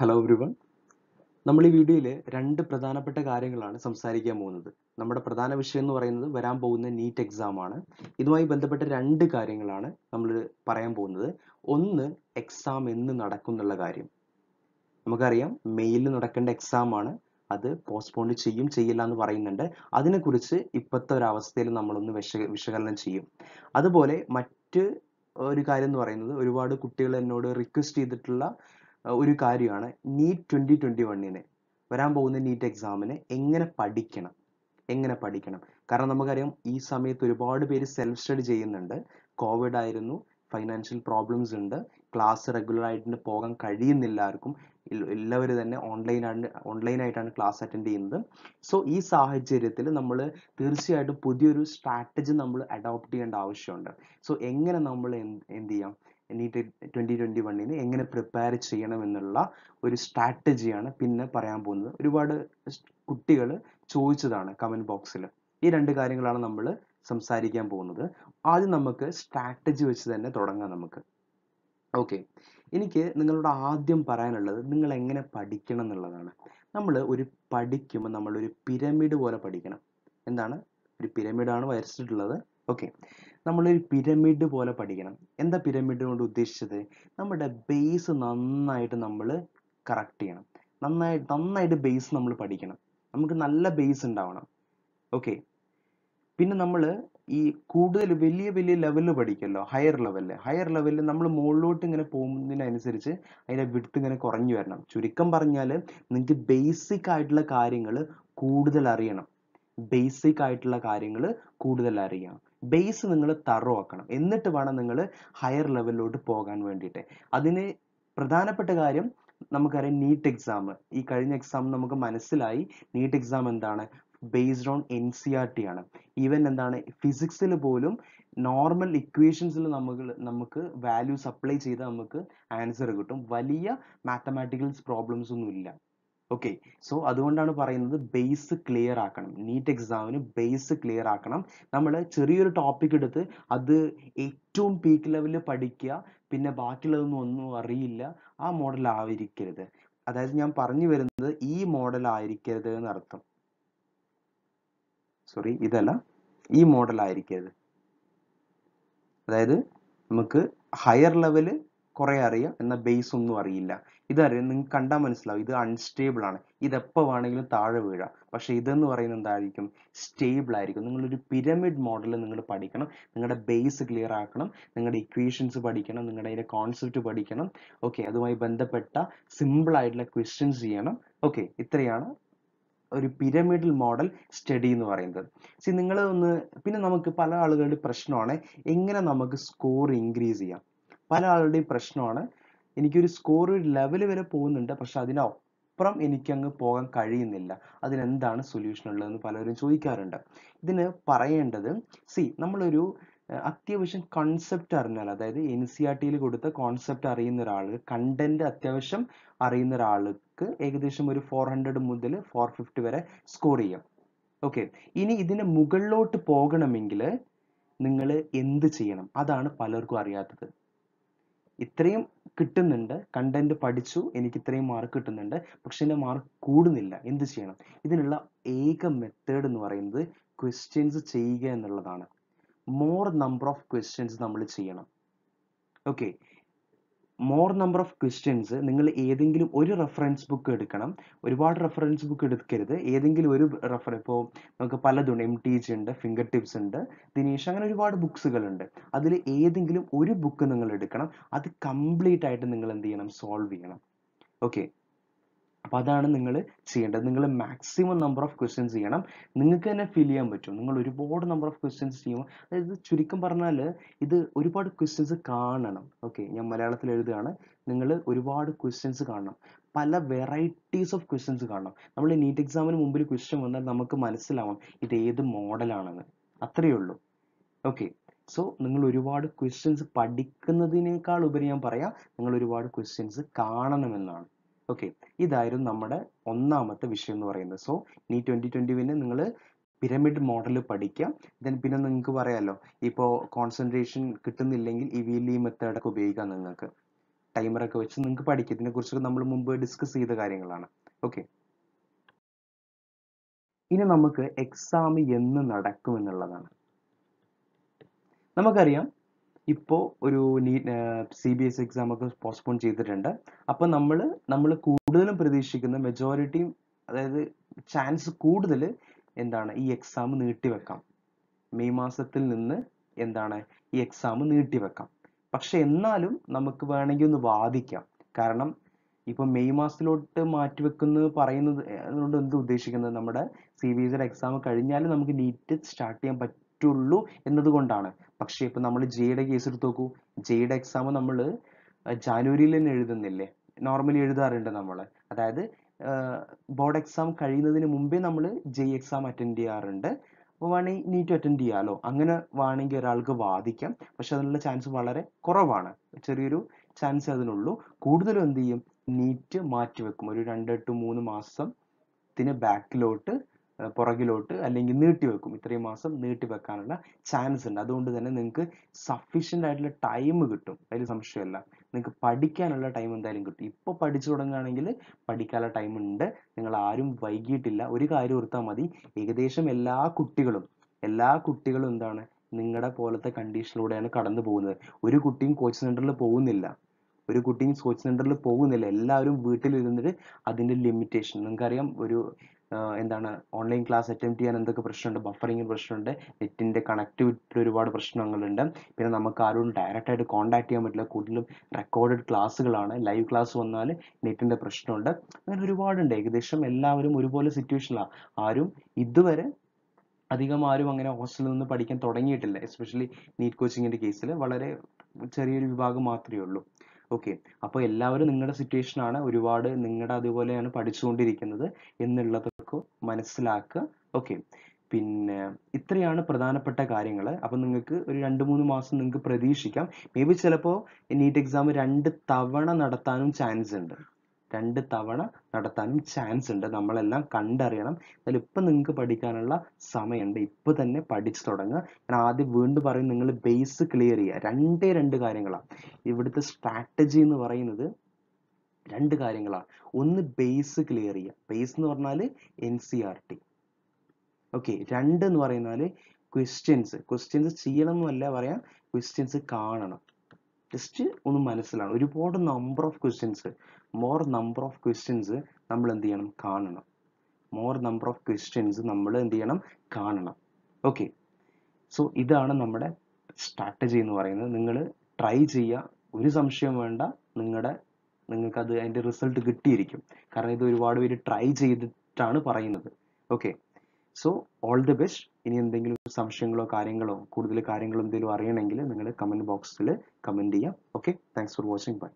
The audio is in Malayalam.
ഹലോ എവ്രിവൺ നമ്മൾ ഈ വീഡിയോയിൽ രണ്ട് പ്രധാനപ്പെട്ട കാര്യങ്ങളാണ് സംസാരിക്കാൻ പോകുന്നത് നമ്മുടെ പ്രധാന വിഷയം എന്ന് പറയുന്നത് വരാൻ പോകുന്ന നീറ്റ് എക്സാം ആണ് ഇതുമായി ബന്ധപ്പെട്ട രണ്ട് കാര്യങ്ങളാണ് നമ്മൾ പറയാൻ പോകുന്നത് ഒന്ന് എക്സാം എന്ന് നടക്കുന്നുള്ള കാര്യം നമുക്കറിയാം മെയിൽ നടക്കേണ്ട എക്സാം ആണ് അത് പോസ്റ്റ്പോൺ ചെയ്യും ചെയ്യില്ല എന്ന് പറയുന്നുണ്ട് അതിനെക്കുറിച്ച് ഇപ്പോഴത്തെ ഒരു അവസ്ഥയിൽ നമ്മളൊന്ന് വിശ വിശകലനം ചെയ്യും അതുപോലെ മറ്റ് ഒരു കാര്യം എന്ന് പറയുന്നത് ഒരുപാട് കുട്ടികൾ എന്നോട് റിക്വസ്റ്റ് ചെയ്തിട്ടുള്ള ഒരു കാര്യമാണ് നീറ്റ് ട്വൻറ്റി ട്വൻറ്റി വണ്ണിനെ വരാൻ പോകുന്ന നീറ്റ് എക്സാമിനെ എങ്ങനെ പഠിക്കണം എങ്ങനെ പഠിക്കണം കാരണം നമുക്കറിയാം ഈ സമയത്ത് ഒരുപാട് പേര് സെൽഫ് സ്റ്റഡി ചെയ്യുന്നുണ്ട് കോവിഡ് ആയിരുന്നു ഫൈനാൻഷ്യൽ പ്രോബ്ലംസ് ഉണ്ട് ക്ലാസ് റെഗുലർ ആയിട്ട് പോകാൻ കഴിയുന്നില്ല ആർക്കും എല്ലാവരും തന്നെ ഓൺലൈനാണ് ഓൺലൈനായിട്ടാണ് ക്ലാസ് അറ്റൻഡ് ചെയ്യുന്നത് സോ ഈ സാഹചര്യത്തിൽ നമ്മൾ തീർച്ചയായിട്ടും പുതിയൊരു സ്ട്രാറ്റജി നമ്മൾ അഡോപ്റ്റ് ചെയ്യേണ്ട ആവശ്യമുണ്ട് സോ എങ്ങനെ നമ്മൾ എന്ത് ചെയ്യാം നീറ്റ് ട്വൻ്റി ട്വൻ്റി വണ്ണിന് എങ്ങനെ പ്രിപ്പയർ ചെയ്യണം എന്നുള്ള ഒരു സ്ട്രാറ്റജിയാണ് പിന്നെ പറയാൻ പോകുന്നത് ഒരുപാട് കുട്ടികൾ ചോദിച്ചതാണ് കമൻറ്റ് ബോക്സിൽ ഈ രണ്ട് കാര്യങ്ങളാണ് നമ്മൾ സംസാരിക്കാൻ പോകുന്നത് ആദ്യം നമുക്ക് സ്ട്രാറ്റജി വെച്ച് തന്നെ തുടങ്ങാം നമുക്ക് ഓക്കെ എനിക്ക് നിങ്ങളോട് ആദ്യം പറയാനുള്ളത് നിങ്ങൾ എങ്ങനെ പഠിക്കണം എന്നുള്ളതാണ് നമ്മൾ ഒരു പഠിക്കുമ്പോൾ നമ്മളൊരു പിരമിഡ് പോലെ പഠിക്കണം എന്താണ് ഒരു പിരമിഡാണ് വരച്ചിട്ടുള്ളത് ഓക്കെ ഒരു പിരമിഡ് പോലെ പഠിക്കണം എന്താ പിരമിഡ് കൊണ്ട് ഉദ്ദേശിച്ചത് നമ്മുടെ ബേസ് നന്നായിട്ട് നമ്മൾ കറക്റ്റ് ചെയ്യണം നന്നായി നന്നായിട്ട് ബേസ് നമ്മൾ പഠിക്കണം നമുക്ക് നല്ല ബേസ് ഉണ്ടാവണം ഓക്കെ പിന്നെ നമ്മൾ ഈ കൂടുതൽ വലിയ വലിയ ലെവലിൽ പഠിക്കുമല്ലോ ഹയർ ലെവലിൽ ഹയർ ലെവലിൽ നമ്മൾ മുകളിലോട്ട് ഇങ്ങനെ പോകുന്നതിനനുസരിച്ച് അതിൻ്റെ വിടുത്ത് ഇങ്ങനെ കുറഞ്ഞു വരണം ചുരുക്കം പറഞ്ഞാൽ നിങ്ങൾക്ക് ബേസിക് ആയിട്ടുള്ള കാര്യങ്ങൾ കൂടുതൽ അറിയണം ബേസിക് ആയിട്ടുള്ള കാര്യങ്ങൾ കൂടുതൽ അറിയണം ബേസ് നിങ്ങൾ തറോ ആക്കണം എന്നിട്ട് വേണം നിങ്ങൾ ഹയർ ലെവലിലോട്ട് പോകാൻ വേണ്ടിയിട്ട് അതിന് പ്രധാനപ്പെട്ട കാര്യം നമുക്കറിയാം നീറ്റ് എക്സാം ഈ കഴിഞ്ഞ എക്സാം നമുക്ക് മനസ്സിലായി നീറ്റ് എക്സാം എന്താണ് based on N C R T ആണ് ഈവൻ എന്താണ് ഫിസിക്സിൽ പോലും നോർമൽ ഇക്വേഷൻസിൽ നമുക്ക് നമുക്ക് വാല്യൂസ് അപ്ലൈ ചെയ്താൽ നമുക്ക് ആൻസർ കിട്ടും വലിയ മാത്തമാറ്റിക്കൽസ് പ്രോബ്ലംസ് ഒന്നുമില്ല ഓക്കെ സോ അതുകൊണ്ടാണ് പറയുന്നത് ബേസ് ക്ലിയർ ആക്കണം നീറ്റ് എക്സാമിന് ബേസ് ക്ലിയർ ആക്കണം നമ്മൾ ചെറിയൊരു ടോപ്പിക് എടുത്ത് അത് ഏറ്റവും പീക്ക് ലെവലിൽ പഠിക്കുക പിന്നെ ബാക്കിയുള്ളതൊന്നും ഒന്നും അറിയില്ല ആ മോഡൽ ആയിരിക്കരുത് അതായത് ഞാൻ പറഞ്ഞു വരുന്നത് ഈ മോഡൽ ആയിരിക്കരുത് എന്നർത്ഥം സോറി ഇതല്ല ഈ മോഡൽ ആയിരിക്കരുത് അതായത് നമുക്ക് ഹയർ ലെവല് കുറേ അറിയാം എന്നാൽ ബേസ് ഒന്നും അറിയില്ല ഇതറിയാം നിങ്ങൾക്ക് കണ്ടാൽ മനസ്സിലാവും ഇത് അൺസ്റ്റേബിൾ ആണ് എപ്പോ വേണമെങ്കിലും താഴെ വീഴാം പക്ഷേ ഇതെന്ന് പറയുന്നത് എന്തായിരിക്കും സ്റ്റേബിൾ ആയിരിക്കും നിങ്ങളൊരു പിരമിഡ് മോഡൽ നിങ്ങൾ പഠിക്കണം നിങ്ങളുടെ ബേസ് ക്ലിയർ ആക്കണം നിങ്ങളുടെ ഇക്വേഷൻസ് പഠിക്കണം നിങ്ങളുടെ അതിൻ്റെ കോൺസെപ്റ്റ് പഠിക്കണം ഓക്കെ അതുമായി ബന്ധപ്പെട്ട സിമ്പിൾ ആയിട്ടുള്ള ക്വസ്റ്റ്യൻസ് ചെയ്യണം ഓക്കെ ഇത്രയാണ് ഒരു പിരമിഡൽ മോഡൽ സ്റ്റഡി എന്ന് പറയുന്നത് സി നിങ്ങൾ ഒന്ന് പിന്നെ നമുക്ക് പല ആളുകളുടെ പ്രശ്നമാണ് എങ്ങനെ നമുക്ക് സ്കോർ ഇൻക്രീസ് ചെയ്യാം പല ആളുടെയും പ്രശ്നമാണ് എനിക്കൊരു സ്കോർ ഒരു ലെവൽ വരെ പോകുന്നുണ്ട് പക്ഷെ അതിനപ്പുറം എനിക്കങ്ങ് പോകാൻ കഴിയുന്നില്ല അതിനെന്താണ് സൊല്യൂഷൻ ഉള്ളതെന്ന് പലരും ചോദിക്കാറുണ്ട് ഇതിന് പറയേണ്ടത് സി നമ്മളൊരു അത്യാവശ്യം കൺസെപ്റ്റ് അറിഞ്ഞാൽ അതായത് എൻ സി ആർ ടിയിൽ കൊടുത്ത കോൺസെപ്റ്റ് അറിയുന്ന ഒരാൾ കണ്ടന്റ് അത്യാവശ്യം അറിയുന്ന ഒരാൾക്ക് ഏകദേശം ഒരു ഫോർ ഹൺഡ്രഡ് മുതൽ ഫോർ ഫിഫ്റ്റി വരെ സ്കോർ ചെയ്യാം ഓക്കെ ഇനി ഇതിന് മുകളിലോട്ട് പോകണമെങ്കിൽ നിങ്ങൾ എന്ത് ചെയ്യണം അതാണ് പലർക്കും അറിയാത്തത് ഇത്രയും കിട്ടുന്നുണ്ട് കണ്ടന്റ് പഠിച്ചു എനിക്ക് ഇത്രയും മാർക്ക് കിട്ടുന്നുണ്ട് പക്ഷെ എൻ്റെ മാർക്ക് കൂടുന്നില്ല എന്ത് ചെയ്യണം ഇതിനുള്ള ഏക മെത്തേഡ് എന്ന് പറയുന്നത് ക്വസ്റ്റ്യൻസ് ചെയ്യുക എന്നുള്ളതാണ് മോർ നമ്പർ ഓഫ് ക്വസ്റ്റ്യൻസ് നമ്മൾ ചെയ്യണം okay more number of questions നിങ്ങൾ ഏതെങ്കിലും ഒരു റെഫറൻസ് ബുക്ക് എടുക്കണം ഒരുപാട് റെഫറൻസ് ബുക്ക് എടുക്കരുത് ഏതെങ്കിലും ഒരു റെഫർ ഇപ്പോൾ നമുക്ക് പലതുണ്ട് എം ടി ജി ഉണ്ട് ഫിംഗർ ടിപ്സ് ഉണ്ട് ദിനേഷ് അങ്ങനെ ഒരുപാട് ബുക്സുകളുണ്ട് അതിൽ ഏതെങ്കിലും ഒരു ബുക്ക് നിങ്ങൾ എടുക്കണം അത് കംപ്ലീറ്റ് ആയിട്ട് നിങ്ങൾ എന്ത് ചെയ്യണം സോൾവ് ചെയ്യണം ഓക്കെ അപ്പോൾ അതാണ് നിങ്ങൾ ചെയ്യേണ്ടത് നിങ്ങൾ മാക്സിമം നമ്പർ ഓഫ് ക്വസ്റ്റ്യൻസ് ചെയ്യണം നിങ്ങൾക്ക് തന്നെ ഫിൽ ചെയ്യാൻ പറ്റും നിങ്ങൾ ഒരുപാട് നമ്പർ ഓഫ് ക്വസ്റ്റ്യൻസ് ചെയ്യുമ്പോൾ അതായത് ചുരുക്കം പറഞ്ഞാൽ ഇത് ഒരുപാട് ക്വസ്റ്റ്യൻസ് കാണണം ഓക്കെ ഞാൻ മലയാളത്തിൽ എഴുതുകയാണ് നിങ്ങൾ ഒരുപാട് ക്വസ്റ്റ്യൻസ് കാണണം പല വെറൈറ്റീസ് ഓഫ് ക്വസ്റ്റ്യൻസ് കാണണം നമ്മൾ നീറ്റ് എക്സാമിന് മുമ്പിൽ ക്വസ്റ്റ്യൻ വന്നാൽ നമുക്ക് മനസ്സിലാവണം ഇത് ഏത് മോഡലാണെന്ന് അത്രയേ ഉള്ളൂ ഓക്കെ സോ നിങ്ങൾ ഒരുപാട് ക്വസ്റ്റ്യൻസ് പഠിക്കുന്നതിനേക്കാൾ ഉപരി ഞാൻ പറയാം നിങ്ങൾ ഒരുപാട് ക്വസ്റ്റ്യൻസ് കാണണമെന്നാണ് ഓക്കെ ഇതായിരുന്നു നമ്മുടെ ഒന്നാമത്തെ വിഷയം എന്ന് പറയുന്നത് സോ നീ ട്വൻറ്റി ട്വൻറ്റി പിന്നെ നിങ്ങൾ പിരമിഡ് മോഡൽ പഠിക്കാം ദെൻ പിന്നെ നിങ്ങൾക്ക് പറയാമല്ലോ ഇപ്പോൾ കോൺസെൻട്രേഷൻ കിട്ടുന്നില്ലെങ്കിൽ ഈ വീലി മെത്തേഡൊക്കെ e ഉപയോഗിക്കാം നിങ്ങൾക്ക് ടൈമറൊക്കെ വെച്ച് നിങ്ങൾക്ക് പഠിക്കാം ഇതിനെക്കുറിച്ചൊക്കെ നമ്മൾ മുമ്പ് ഡിസ്കസ് ചെയ്ത കാര്യങ്ങളാണ് ഓക്കെ ഇനി നമുക്ക് എക്സാം എന്ന് നടക്കുമെന്നുള്ളതാണ് നമുക്കറിയാം ഇപ്പോൾ ഒരു NEET C B S exam ഒക്കെ പോസ്റ്റ്പോൺ ചെയ്തിട്ടുണ്ട് അപ്പോൾ നമ്മൾ നമ്മൾ കൂടുതലും പ്രതീക്ഷിക്കുന്ന മെജോറിറ്റിയും അതായത് ചാൻസ് കൂടുതൽ എന്താണ് ഈ എക്സാം നീട്ടിവെക്കാം മെയ് മാസത്തിൽ നിന്ന് എന്താണ് ഈ എക്സാം നീട്ടിവെക്കാം പക്ഷെ എന്നാലും നമുക്ക് വേണമെങ്കിൽ ഒന്ന് വാദിക്കാം കാരണം ഇപ്പം മെയ് മാസത്തിലോട്ട് മാറ്റിവെക്കുന്നത് പറയുന്നത് അതുകൊണ്ട് എന്ത് ഉദ്ദേശിക്കുന്നത് നമ്മുടെ സി ബി എസ് എക്സാം കഴിഞ്ഞാലും നമുക്ക് നീറ്റ് സ്റ്റാർട്ട് ചെയ്യാൻ പറ്റും പറ്റുള്ളൂ എന്നതുകൊണ്ടാണ് പക്ഷേ ഇപ്പം നമ്മൾ ജെയുടെ കേസ് എടുത്ത് നോക്കൂ ജെയുടെ എക്സാം നമ്മൾ ജാനുവരിയിൽ തന്നെ എഴുതുന്നില്ലേ നോർമലി എഴുതാറുണ്ട് നമ്മൾ അതായത് ബോർഡ് എക്സാം കഴിയുന്നതിന് മുമ്പേ നമ്മൾ ജെ എക്സാം അറ്റൻഡ് ചെയ്യാറുണ്ട് അപ്പോൾ വേണമെങ്കിൽ നീറ്റ് അറ്റൻഡ് ചെയ്യാമല്ലോ അങ്ങനെ വേണമെങ്കിൽ ഒരാൾക്ക് വാദിക്കാം പക്ഷെ അതിനുള്ള ചാൻസ് വളരെ കുറവാണ് ചെറിയൊരു ചാൻസ് അതിനുള്ളൂ കൂടുതലും എന്ത് ചെയ്യും നീറ്റ് മാറ്റിവെക്കും ഒരു രണ്ട് ടു മൂന്ന് മാസത്തിന് ബാക്കിലോട്ട് പുറകിലോട്ട് അല്ലെങ്കിൽ നീട്ടി വെക്കും ഇത്രയും മാസം നീട്ടി വെക്കാനുള്ള ചാൻസ് ഉണ്ട് അതുകൊണ്ട് തന്നെ നിങ്ങൾക്ക് സഫീഷ്യൻ്റ് ആയിട്ടുള്ള ടൈം കിട്ടും അതിൽ സംശയമല്ല നിങ്ങൾക്ക് പഠിക്കാനുള്ള ടൈം എന്തായാലും കിട്ടും ഇപ്പൊ പഠിച്ചു തുടങ്ങുകയാണെങ്കിൽ പഠിക്കാനുള്ള ടൈം ഉണ്ട് നിങ്ങൾ ആരും വൈകിട്ടില്ല ഒരു കാര്യം ഓർത്താൽ മതി ഏകദേശം എല്ലാ കുട്ടികളും എല്ലാ കുട്ടികളും എന്താണ് നിങ്ങളുടെ പോലത്തെ കണ്ടീഷനിലൂടെയാണ് കടന്നു പോകുന്നത് ഒരു കുട്ടിയും കോച്ച് സെന്ററിൽ പോകുന്നില്ല ഒരു കുട്ടിയും കോച്ച് സെന്ററിൽ പോകുന്നില്ല എല്ലാവരും വീട്ടിലിരുന്നിട്ട് അതിൻ്റെ ലിമിറ്റേഷൻ നിങ്ങൾക്കറിയാം ഒരു എന്താണ് ഓൺലൈൻ ക്ലാസ് അറ്റൻഡ് ചെയ്യാൻ എന്തൊക്കെ പ്രശ്നമുണ്ട് ബഫറിങ് പ്രശ്നമുണ്ട് നെറ്റിൻ്റെ കണക്ടിവിറ്റിയിൽ ഒരുപാട് പ്രശ്നങ്ങളുണ്ട് പിന്നെ നമുക്ക് ആരോടും ഡയറക്റ്റായിട്ട് കോൺടാക്ട് ചെയ്യാൻ പറ്റില്ല കൂടുതലും റെക്കോർഡഡ് ക്ലാസ്സുകളാണ് ലൈവ് ക്ലാസ് വന്നാൽ നെറ്റിൻ്റെ പ്രശ്നമുണ്ട് അങ്ങനെ ഒരുപാടുണ്ട് ഏകദേശം എല്ലാവരും ഒരുപോലെ സിറ്റുവേഷനിലാണ് ആരും ഇതുവരെ അധികം ആരും അങ്ങനെ ഹോസ്റ്റലിൽ നിന്ന് പഠിക്കാൻ തുടങ്ങിയിട്ടില്ല എസ്പെഷ്യലി നീറ്റ് കോച്ചിങ്ങിൻ്റെ കേസിൽ വളരെ ചെറിയൊരു വിഭാഗം മാത്രമേ ഉള്ളൂ ഓക്കെ അപ്പോൾ എല്ലാവരും നിങ്ങളുടെ സിറ്റുവേഷനാണ് ഒരുപാട് നിങ്ങളുടെ അതുപോലെയാണ് പഠിച്ചുകൊണ്ടിരിക്കുന്നത് എന്നുള്ളത് നോക്കൂ മനസ്സിലാക്കുക ഓക്കെ പിന്നെ ഇത്രയാണ് പ്രധാനപ്പെട്ട കാര്യങ്ങൾ അപ്പം നിങ്ങൾക്ക് ഒരു രണ്ട് മൂന്ന് മാസം നിങ്ങൾക്ക് പ്രതീക്ഷിക്കാം മേ ബി ചിലപ്പോൾ നീറ്റ് എക്സാം രണ്ട് തവണ നടത്താനും ചാൻസ് ഉണ്ട് രണ്ട് തവണ നടത്താനും ചാൻസ് ഉണ്ട് നമ്മളെല്ലാം കണ്ടറിയണം എന്നാലും ഇപ്പം നിങ്ങൾക്ക് പഠിക്കാനുള്ള സമയമുണ്ട് ഇപ്പം തന്നെ പഠിച്ചു തുടങ്ങുക ഞാൻ ആദ്യം വീണ്ടും പറയും നിങ്ങൾ ബേസ് ക്ലിയർ ചെയ്യുക രണ്ടേ രണ്ട് കാര്യങ്ങളാണ് ഇവിടുത്തെ സ്ട്രാറ്റജി എന്ന് പറയുന്നത് രണ്ട് കാര്യങ്ങളാണ് ഒന്ന് ബേസ് ക്ലിയർ ചെയ്യുക ബേസ് എന്ന് പറഞ്ഞാൽ N C R T okay രണ്ട് എന്ന് പറയുന്നാൽ ക്വസ്റ്റ്യൻസ് ക്വസ്റ്റ്യൻസ് ചെയ്യണം എന്നല്ല പറയാം ക്വസ്റ്റ്യൻസ് കാണണം ജസ്റ്റ് ഒന്ന് മനസ്സിലാണ് ഒരുപാട് number of questions more number of questions നമ്മൾ എന്ത് ചെയ്യണം കാണണം മോർ നമ്പർ ഓഫ് ക്വസ്റ്റ്യൻസ് നമ്മൾ എന്ത് ചെയ്യണം കാണണം ഓക്കെ സോ ഇതാണ് നമ്മുടെ സ്ട്രാറ്റജി എന്ന് പറയുന്നത് നിങ്ങൾ ട്രൈ ചെയ്യുക ഒരു സംശയം വേണ്ട നിങ്ങളുടെ നിങ്ങൾക്ക് അത് അതിന്റെ റിസൾട്ട് കിട്ടിയിരിക്കും കാരണം ഇത് ഒരുപാട് പേര് ട്രൈ ചെയ്തിട്ടാണ് പറയുന്നത് okay so all the best ഇനി എന്തെങ്കിലും സംശയങ്ങളോ കാര്യങ്ങളോ കൂടുതൽ കാര്യങ്ങളോ എന്തെങ്കിലും അറിയണമെങ്കിൽ നിങ്ങൾ കമന്റ് ബോക്സിൽ കമന്റ് ചെയ്യാം okay thanks for watching by